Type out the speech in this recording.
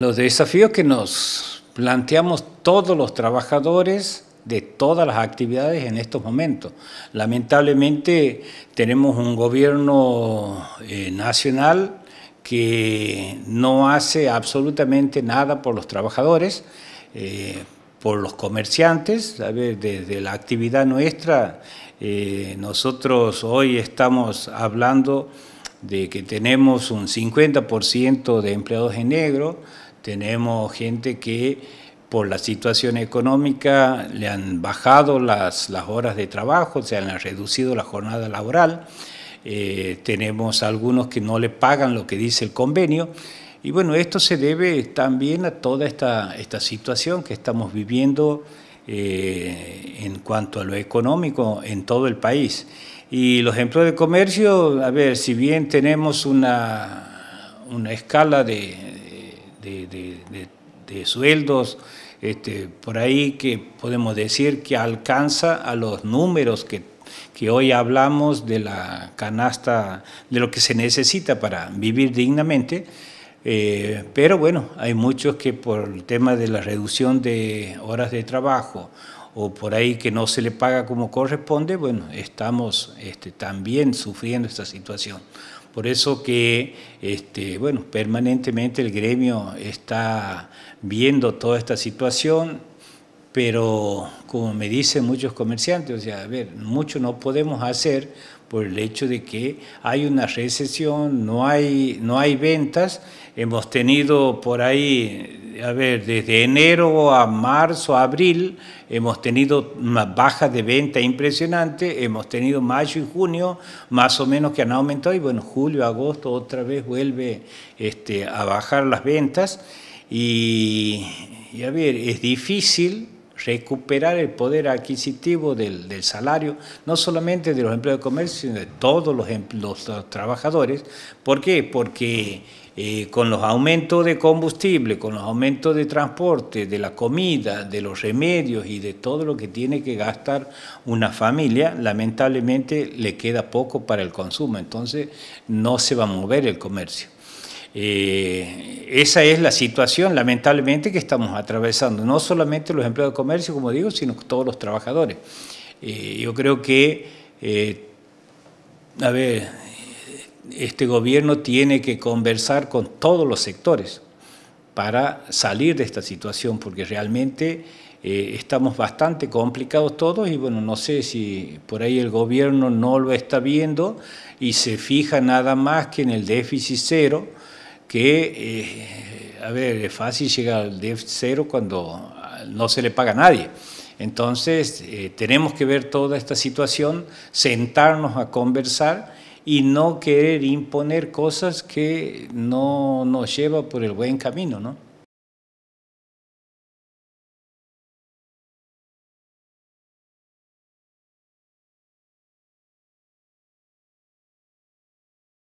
Los desafíos que nos planteamos todos los trabajadores de todas las actividades en estos momentos. Lamentablemente tenemos un gobierno eh, nacional que no hace absolutamente nada por los trabajadores, eh, por los comerciantes, desde la actividad nuestra, eh, nosotros hoy estamos hablando de que tenemos un 50% de empleados en negro, tenemos gente que por la situación económica le han bajado las, horas de trabajo, se han reducido la jornada laboral, eh, tenemos algunos que no le pagan lo que dice el convenio. Y bueno, esto se debe también a toda esta, esta situación que estamos viviendo eh, en cuanto a lo económico en todo el país. Y los empleos de comercio, a ver, si bien tenemos una, una escala de, de, sueldos, este, por ahí que podemos decir que alcanza a los números que, que hoy hablamos de la canasta, de lo que se necesita para vivir dignamente. Eh, pero bueno, hay muchos que por el tema de la reducción de horas de trabajo o por ahí que no se le paga como corresponde, bueno, estamos este, también sufriendo esta situación. Por eso que, este, bueno, permanentemente el gremio está viendo toda esta situación, pero como me dicen muchos comerciantes, o sea, a ver, mucho no podemos hacer por el hecho de que hay una recesión, no hay, no hay ventas, hemos tenido por ahí a ver, desde enero a marzo, abril, hemos tenido bajas de venta impresionante, hemos tenido mayo y junio más o menos que han aumentado y bueno, julio, agosto otra vez vuelve este, a bajar las ventas y, a ver, es difícil recuperar el poder adquisitivo del, salario, no solamente de los empleados de comercio, sino de todos los trabajadores. ¿Por qué? Porque eh, con los aumentos de combustible, con los aumentos de transporte, de la comida, de los remedios y de todo lo que tiene que gastar una familia, lamentablemente le queda poco para el consumo, entonces no se va a mover el comercio. Eh, esa es la situación, lamentablemente, que estamos atravesando, no solamente los empleados de comercio, como digo, sino todos los trabajadores. Eh, yo creo que, a ver, este gobierno tiene que conversar con todos los sectores para salir de esta situación, porque realmente eh, estamos bastante complicados todos y bueno, no sé si por ahí el gobierno no lo está viendo y se fija nada más que en el déficit cero, que, eh, a ver, es fácil llegar al déficit cero cuando no se le paga a nadie. Entonces, eh, tenemos que ver toda esta situación, sentarnos a conversar y no querer imponer cosas que no nos lleva por el buen camino, ¿no?